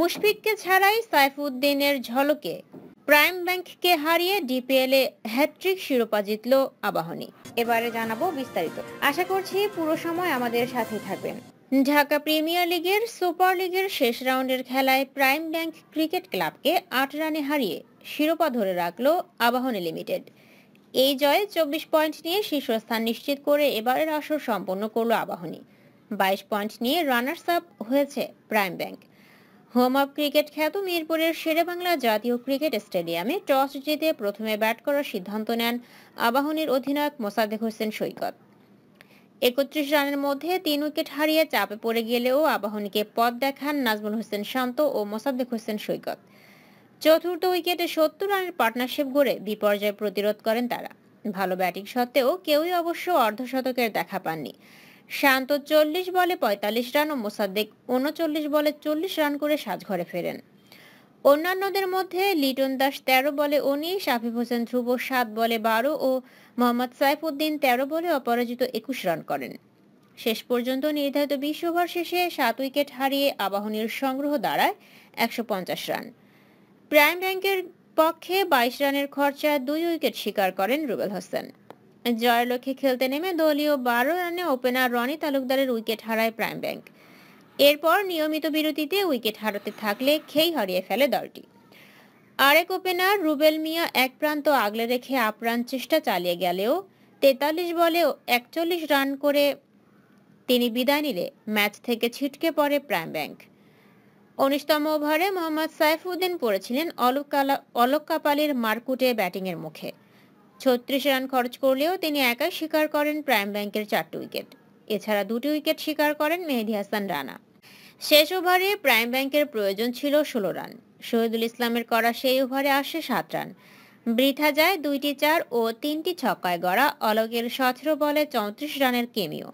মুশফিককে ছাড়াই সাইফুদ্দিনের ঝলকে প্রাইম ব্যাংককে হারিয়ে ডিপিএল এ হ্যাট্রিক শিরোপা জিতল আবাহনী এবারে জানাবো বিস্তারিত আশা করছি পুরো সময় আমাদের সাথে থাকবেন ঢাকা প্রিমিয়ার লিগের সুপার লিগের শেষ রাউন্ডের খেলায় প্রাইম ব্যাংক ক্রিকেট ক্লাবকে আট রানে হারিয়ে শিরোপা ধরে রাখল আবাহনী লিমিটেড এই জয়ে চব্বিশ পয়েন্ট নিয়ে শীর্ষস্থান নিশ্চিত করে এবারের আসর সম্পন্ন করল আবাহনী বাইশ পয়েন্ট নিয়ে রানার্স আপ হয়েছে Prime Bank home of cricket খ্যাত মিরপুরের শেরেবাংলা জাতীয় ক্রিকেট স্টেডিয়ামে টস জিতে প্রথমে ব্যাট করার সিদ্ধান্ত নেন আবাহনীর অধিনায়ক মোসাদ্দেক হোসেন সৈকত একত্রিশ রানের মধ্যে তিন উইকেট হারিয়ে চাপে পড়ে গেলেও আবাহনীকে পথ দেখান নাজমুল হোসেন শান্ত ও মোসাদ্দেক হোসেন সৈকত চতুর্থ উইকেটে সত্তর রানের পার্টনারশিপ গড়ে বিপর্যয় প্রতিরোধ করেন তারা ভালো ব্যাটিং সত্ত্বেও কেউই অবশ্য অর্ধশতকের দেখা পাননি শান্ত চল্লিশ বলে পঁয়তাল্লিশ রান ও মোসাদ্দেক উনচল্লিশ বলে চল্লিশ রান করে সাজঘরে ফেরেন অন্যান্যদের মধ্যে লিটন দাস তেরো বলে উনিশ আফিফ হোসেন ধ্রুব সাত বলে বারো ও মোহাম্মদ সাইফুদ্দিন তেরো বলে অপরাজিত একুশ রান করেন শেষ পর্যন্ত নির্ধারিত বিশ ওভার শেষে সাত উইকেট হারিয়ে আবাহনীর সংগ্রহ দাঁড়ায় একশো রান প্রাইম ব্যাংকের পক্ষে বাইশ রানের খরচায় দুই উইকেট শিকার করেন রুবেল হোসেন জয়ের লক্ষ্যে খেলতে নেমে দলীয় বারো রানে ওপেনার রনি তালুকদারের উইকেট হারায় প্রাইম ব্যাংক এরপর নিয়মিত বিরতিতে উইকেট হারাতে থাকলে খেই হারিয়ে ফেলে দলটি আরেক ওপেনার রুবেল মিয়া এক প্রান্ত আগলে রেখে আপ্রাণ চেষ্টা চালিয়ে গেলেও তেতাল্লিশ বলে একচল্লিশ রান করে তিনি বিদায় নিলে ম্যাচ থেকে ছিটকে পড়ে প্রাইম ব্যাংক উনিশতম ওভারে মোহাম্মদ সাইফুদ্দিন পড়েছিলেন অলোক কাপালির মারকুটে ব্যাটিংয়ের মুখে ছত্রিশ রান খরচ করলেও তিনি একাই শিকার করেন প্রাইম ব্যাংকের চারটি উইকেট এছাড়া দুটি উইকেট শিকার করেন মেহেদি হাসান রানা শেষ ওভারে প্রাইম ব্যাংকের প্রয়োজন ছিল ষোলো রান শহীদুল ইসলামের করা সেই ওভারে আসে সাত রান বৃথা যায় দুইটি চার ও তিনটি ছক্কায় গড়া অলকের সতেরো বলে চৌত্রিশ রানের কেমিও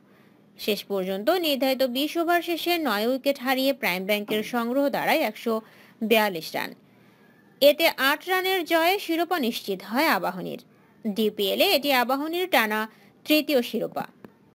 শেষ পর্যন্ত নির্ধারিত বিশ ওভার শেষে নয় উইকেট হারিয়ে প্রাইম ব্যাংকের সংগ্রহ দ্বারাই একশো রান এতে আট রানের জয়ে শিরোপা নিশ্চিত হয় আবাহনীর এ এটি আবাহনীর টানা তৃতীয় শিরোপা